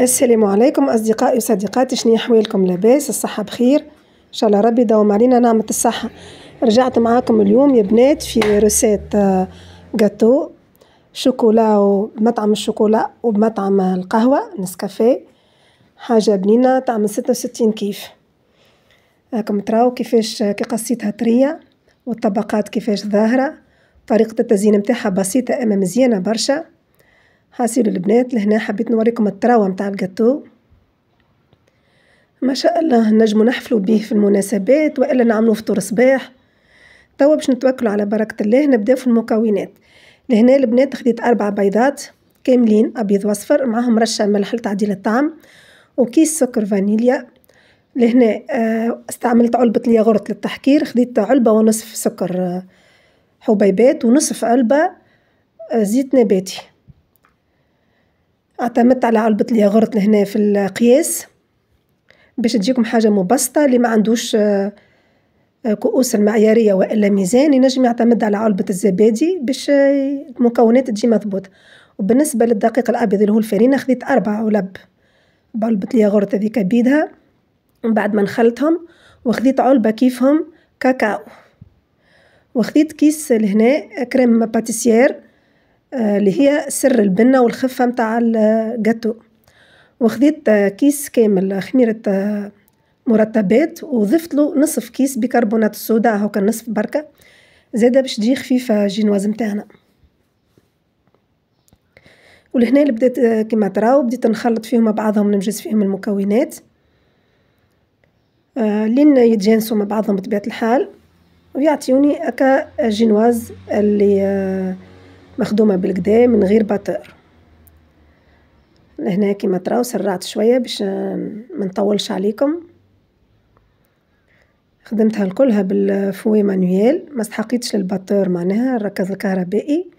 السلام عليكم اصدقائي وصديقاتي شنو احوالكم لاباس الصحه بخير ان شاء الله ربي يداوم علينا نعمه الصحه رجعت معاكم اليوم يا بنات في روسيت جاتو آه، شوكولا ومطعم الشوكولا ومطعم القهوه نسكافيه حاجه بنينه تعمل 66 كيف راكم تراو كيفاش كي قصيتها طريه والطبقات كيفاش ظاهره طريقه التزيين نتاعها بسيطه اما مزيانه برشا حاسيلو البنات لهنا حبيت نوريكم التراوة متاع الجاتو ما شاء الله نجمو نحفلو بيه في المناسبات والا نعملو فطور صباح توا باش نتوكلو على بركة الله نبداو في المكونات لهنا البنات خديت أربع بيضات كاملين أبيض وأصفر معهم رشة ملح لتعديل الطعم وكيس سكر فانيليا لهنا آه، استعملت علبة الياغورت للتحكير خديت علبة ونصف سكر آه، حبيبات ونصف علبة آه، زيت نباتي اعتمدت على علبة الياغورت لهنا في القياس باش تجيكم حاجة مبسطة اللي ما عندوش آه، آه، كؤوس المعيارية وإلا ميزان ينجم يعتمد على علبة الزبادي باش آه، المكونات تجي مضبوط وبالنسبة للدقيق الأبيض اللي هو الفرينة خذيت أربع علب بعلبة الياغورت هذي بيدها من بعد ما نخلطهم وخذيت علبة كيفهم كاكاو وخذيت كيس لهنا كريم باتيسيير آه، اللي هي سر البنة والخفة متاع الجاتو وخذيت آه، كيس كامل آه، خميرة مرطبات وضفت له نصف كيس بيكربونات الصودا كان نصف بركة زادة باش تجي خفيفة جينواز متاعنا ولهنا اللي بدات كما تراو بديت نخلط فيهم بعضهم نمجز فيهم المكونات لين يتجانسوا مع بعضهم بطبيعة الحال ويعطيوني هكا جينواز اللي مخدومة بالكدا من غير بطار لهنا كيما تراو سرعت شوية باش منطولش عليكم خدمتها الكلها بالفوي مانويل ما استحقيتش للباتور معناها الركز الكهربائي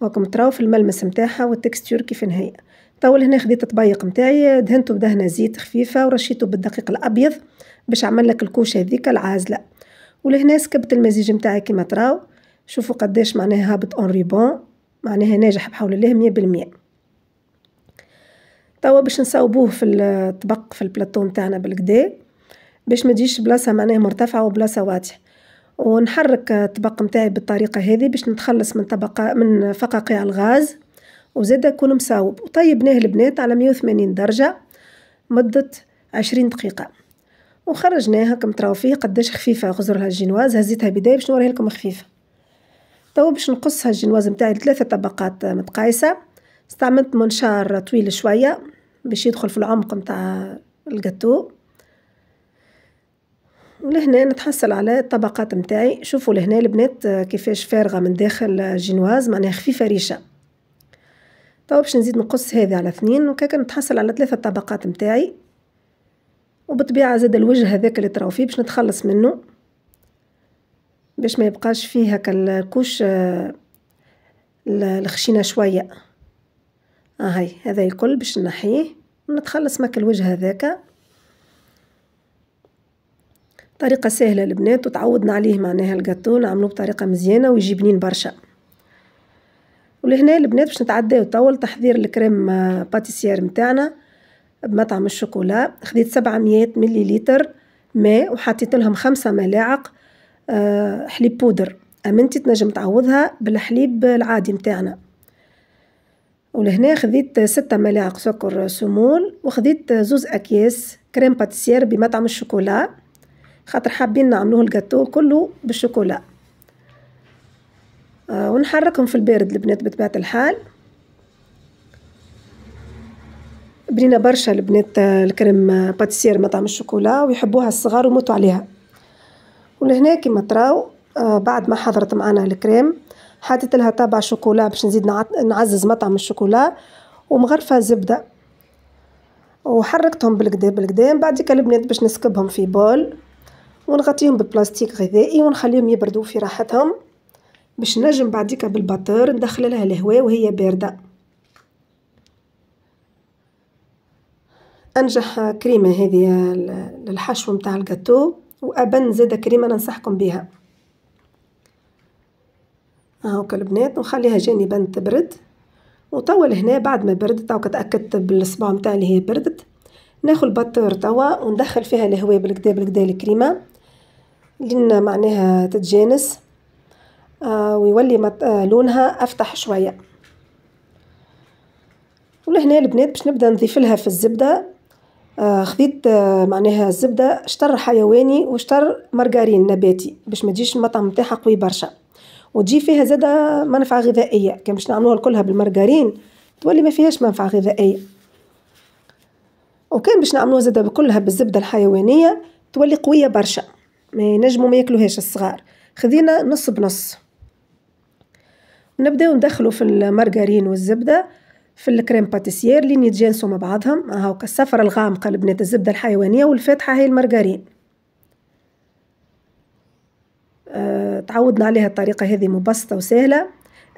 وكم تراو في الملمس نتاعها والتكستور كيف نهاية طول هنا خديت الطبيق نتاعي دهنته بدهنة زيت خفيفة ورشيته بالدقيق الأبيض باش عمل لك الكوشة هذيك العازلة ولهنا سكبت المزيج نتاعي كيما تراو شوفوا قداش معناها هابط اون ريبون معناها ناجح بحول الله مية بالمية توا باش نصاوبوه في الطبق في البلاطو نتاعنا بالكدا باش ما تجيش بلاصه معناها مرتفعه وبلاصه واطيه ونحرك الطبق نتاعي بالطريقه هذه باش نتخلص من طبقه من فقاقيع الغاز وزاد يكون مصاوب وطيبناه البنات على 180 درجه مده 20 دقيقه وخرجناها كم تراو فيه قداش خفيفه غزرها الجينواز هزيتها بدايه باش نوريها لكم خفيفه توا باش نقصها الجينواز نتاعي لثلاثة طبقات متقايسة استعملت منشار طويل شوية باش يدخل في العمق متاع الجاتو ولهنا نتحصل على الطبقات متاعي شوفوا لهنا البنات كيفاش فارغة من داخل الجينواز معناها خفيفة ريشة توا باش نزيد نقص هذه على اثنين وكاكا نتحصل على ثلاثة طبقات متاعي وبالطبيعة زاد الوجه هذاك اللي تراو فيه باش نتخلص منه باش ما يبقاش فيه هكا الكوش آه، الخشينه شويه ها آه هي هذا الكل باش نحيه ونتخلص من الوجه هذاك طريقه سهله البنات وتعودنا عليه معناها الجاتو نعملوه بطريقه مزيانه ويجي بنين برشا ولهنا البنات باش نتعداو طول تحضير الكريم آه، باتيسيير نتاعنا بمطعم الشوكولا خديت 700 مليليتر ماء وحطيت لهم خمسة ملاعق آه، حليب بودر امنتي تنجم تعوضها بالحليب العادي متاعنا ولهنا خذيت ستة ملاعق سكر سمول وخذيت زوز أكياس كريم باتيسير بمطعم الشوكولا خاطر حابين نعملوه الجاتو كله بالشوكولا آه، ونحركهم في البارد البنات بطبيعة الحال بنينا برشا البنات آه، الكريم باتيسير مطعم الشوكولا ويحبوها الصغار وموتوا عليها ولهنا كيما تراو آه، بعد ما حضرت معنا الكريم حطيت لها طابع شوكولا باش نزيد نعزز مطعم الشوكولا ومغرفه زبده وحركتهم بالكدا بالكدا بعد البنات باش نسكبهم في بول ونغطيهم ببلاستيك غذائي ونخليهم يبردوا في راحتهم باش نجم بعديك بالباتور ندخل لها الهواء وهي بارده انجح كريمه هذه للحشو نتاع الجاتو وأبا زاده كريمة ننصحكم بها هاو البنات نخليها جانبا تبرد وتوا لهنا بعد ما بردت توا تأكدت بالصباع نتاع اللي هي بردت ناخذ الباتور توا وندخل فيها الهواء بالكدا بالكدا الكريمة لين معناها تتجانس آه ويولي مط... آه لونها افتح شويه ولهنا البنات باش نبدا نضيف لها في الزبده آه، خذيت آه، معناها الزبدة شطر حيواني وشطر مرقارين نباتي باش ما تجيش المطعم نتاعها قوي برشا وتجي فيها زادة منفعة غذائية كان باش نعملوها كلها بالمرقارين تولي ما فيهاش منفعة غذائية وكان باش نعملوها زادة كلها بالزبدة الحيوانية تولي قوية برشا ما ينجموا ما ياكلوهاش الصغار خذينا نص بنص نبداو ندخلو في المرقارين والزبده في الكريم باتيسير لين يتجانسوا مع بعضهم هاوكا السفرة الغامقة لبنات الزبدة الحيوانية والفاتحة هي المارغرين أه تعودنا عليها الطريقة هذه مبسطة وسهلة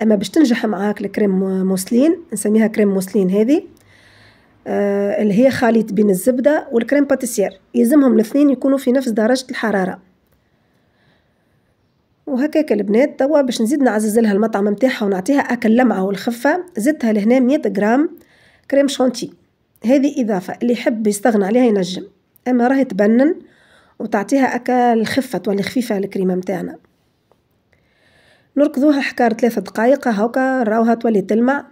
أما باش تنجح معاك الكريم موسلين نسميها كريم موسلين هذه أه اللي هي خليط بين الزبدة والكريم باتيسير يلزمهم الاثنين يكونوا في نفس درجة الحرارة وهكاك البنات توا باش نزيد نعزز لها المطعم نتاعها ونعطيها اكل لمعه والخفه زدتها لهنا 100 غرام كريم شونتي هذه اضافه اللي يحب يستغنى عليها ينجم اما راهي تبنن وتعطيها اكل خفه تولي خفيفه الكريمه نتاعنا نركضوها حكار ثلاثة دقائق هاكا راوها تولي تلمع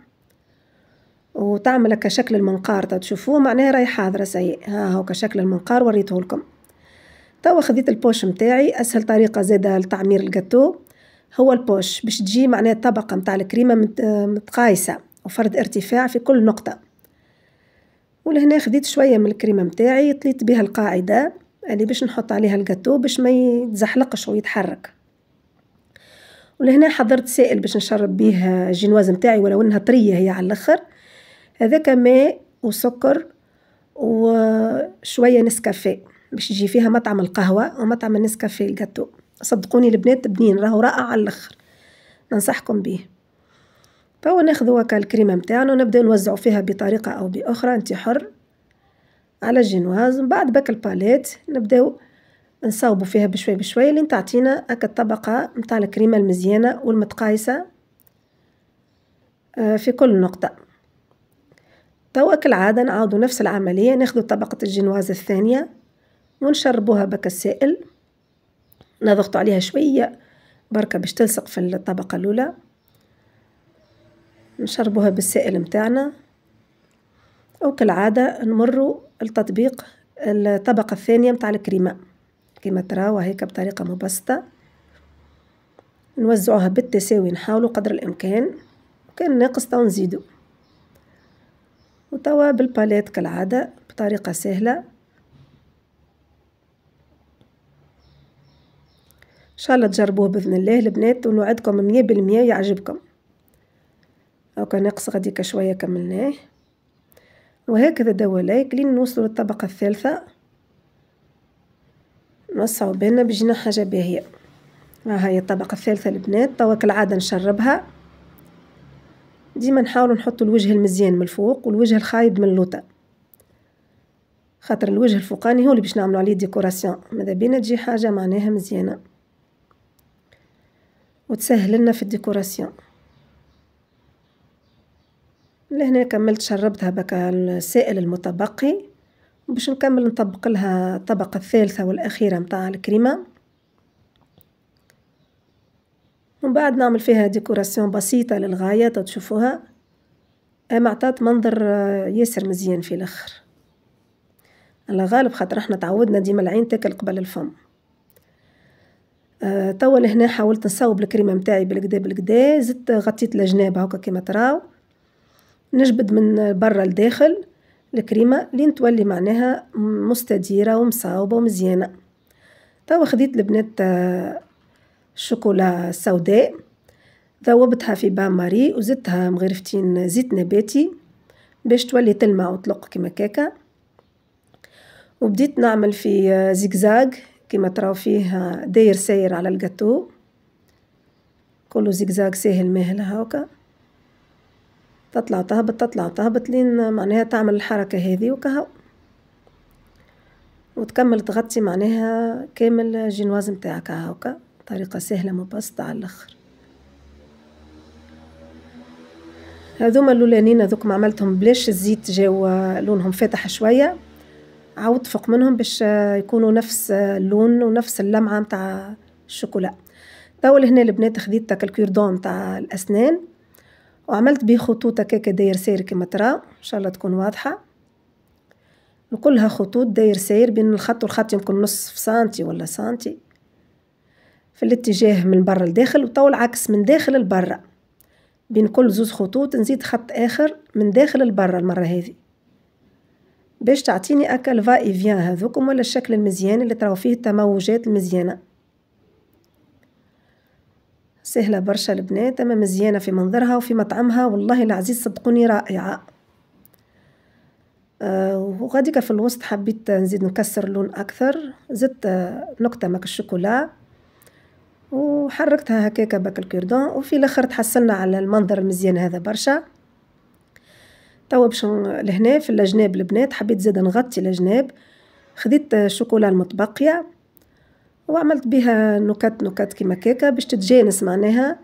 وتعمل هكا شكل المنقار تشوفوه معناها راهي حاضره سي ها هاكا شكل المنقار وريته لكم توا خديت البوش متاعي اسهل طريقه زاده لتعمير الجاتو هو البوش باش تجي معناها طبقه متاع الكريمه متقايسه وفرد ارتفاع في كل نقطه ولهنا خديت شويه من الكريمه متاعي طليت بها القاعده اللي باش نحط عليها الجاتو باش ما يتزحلقش ويتحرك ولهنا حضرت سائل باش نشرب بيه الجينواز متاعي ولو انها طريه هي على الاخر هذاك ماء وسكر وشويه نسكافيه باش يجي فيها مطعم القهوة ومطعم النسكافيه الجاتو صدقوني البنات بنين راهو رائع على الاخر ننصحكم بيه فهو ناخذ هكا الكريمة متاعنا ونبدأ نوزعو فيها بطريقة أو بأخرى أنت حر على الجينواز من بعد بك الباليت نبداو نصاوبو فيها بشوي بشوي لين تعطينا هكا الطبقة متاع الكريمة المزيانة والمتقايسة آه، في كل نقطة توا كالعادة نعاودو نفس العملية ناخدو طبقة الجينواز الثانية ونشربوها بك السائل نضغط عليها شوية بركة باش تلصق في الطبقة الأولى نشربوها بالسائل متاعنا أو كالعادة نمروا التطبيق الطبقة الثانية متاع الكريمة كما تراو هيك بطريقة مبسطة نوزعوها بالتساوي نحاولوا قدر الإمكان وكان ناقص تو نزيدو وتوا بالباليت كالعادة بطريقة سهلة شاء الله تجربوه باذن الله البنات ونوعدكم مية بالمية يعجبكم هاكا ناقص غاديكا شويه كملناه وهكذا دواليك لين نوصلوا للطبقه الثالثه نوسعوا بالنا بجنا حاجه باهيه ها هي الطبقه الثالثه البنات توا كالعاده نشربها ديما نحاولوا نحطوا الوجه المزيان من الفوق والوجه الخايب من اللوطه خاطر الوجه الفوقاني هو اللي باش نعملوا عليه ديكوراسيون ماذا بينا تجي حاجه معناها مزيانه وتسهل لنا في الديكوراسيون لهنا كملت شربتها بكا السائل المتبقي باش نكمل نطبق لها الطبقه الثالثه والاخيره نتاع الكريمه ومن بعد نعمل فيها ديكوراسيون بسيطه للغايه تشوفوها اما عطات منظر ياسر مزيان في الاخر الغالب غالب خاطر احنا تعودنا ديما العين تاكل قبل الفم آه توا لهنا حاولت نصوب الكريمه نتاعي بالكدا بالكدا زدت غطيت الجناب هكا كيما تراو نجبد من برا لداخل الكريمه لين تولي معناها مستديره ومصاوبه ومزيانه توا خديت البنات آه، الشوكولا السوداء ذوبتها في بان ماري وزدتها مغرفتين زيت نباتي باش تولي تلمع وتلق كيما كاكا وبديت نعمل في آه، زيكزاك كما تراو فيه داير ساير على الجاتو كله زيكزاك ساهل ماهل هاكا تطلع تهبط تطلع تهبط لين معناها تعمل الحركة هذه وكهو وتكمل تغطي معناها كامل جينواز متاعك هاكا طريقة سهلة مبسطة على الآخر هذوما اللولانين هذوك ما عملتهم بلاش الزيت جاو لونهم فاتح شويه عاود فوق منهم باش يكونوا نفس اللون ونفس اللمعه متاع الشوكولا توا لهنا البنات خديت تاع الكيردون تاع الاسنان وعملت بيه خطوط هكاكا داير ساير كما ترى ان شاء الله تكون واضحه وكلها خطوط داير ساير بين الخط والخط يمكن نصف سنتي ولا سنتي في الاتجاه من برا لداخل وتو العكس من داخل لبرا بين كل زوز خطوط نزيد خط اخر من داخل لبرا المره هذه باش تعطيني أكا اي فيان هذوكم ولا الشكل المزيان اللي تراو فيه التموجات المزيانة سهلة برشا البنات أما مزيانة في منظرها وفي مطعمها والله العزيز صدقوني رائعة آه وغاديك في الوسط حبيت نزيد نكسر لون أكثر زدت آه، نقطة ماك الشوكولا وحركتها هكاك باك الكردون وفي الاخر تحصلنا على المنظر المزيان هذا برشا توا باش لهنا في الجناب البنات حبيت زاد نغطي الجناب خديت الشوكولا المتبقية وعملت بها نكت نكت كيما كيكا باش تتجانس معناها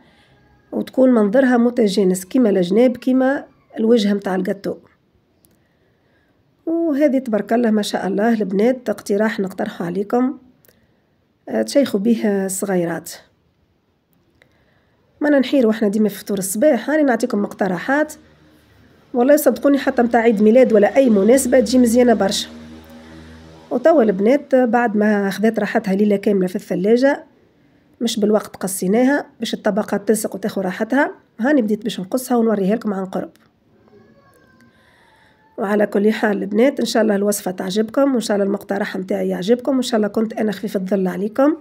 وتكون منظرها متجانس كيما الجناب كيما الوجه متاع الجاتو وهذه تبارك الله ما شاء الله البنات اقتراح نقترحه عليكم آه، تشيخوا بيه الصغيرات ما نحير واحنا ديما في فطور الصباح هاني نعطيكم مقترحات والله صدقوني حتى متاع عيد ميلاد ولا اي مناسبه تجي مزيانه برشا وتوا البنات بعد ما خذات راحتها ليله كامله في الثلاجه مش بالوقت قصيناها باش الطبقات تلصق وتاخذ راحتها هاني بديت باش نقصها ونوريها لكم عن قرب وعلى كل حال البنات ان شاء الله الوصفه تعجبكم وان شاء الله المقترح نتاعي يعجبكم وان شاء الله كنت انا خفيفه الظل عليكم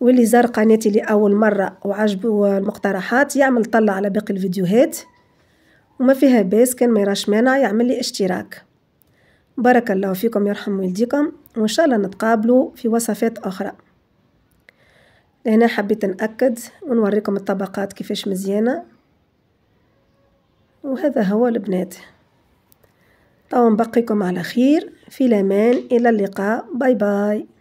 واللي زار قناتي لاول مره وعجبه المقترحات يعمل طلع على باقي الفيديوهات وما فيها باس كان ما يراش مانع يعمل لي اشتراك بارك الله فيكم يرحم والديكم وإن شاء الله نتقابلوا في وصفات أخرى هنا حبيت نأكد ونوريكم الطبقات كيفاش مزيانة وهذا هو البنات طبعا نبقيكم على خير في الأمان إلى اللقاء باي باي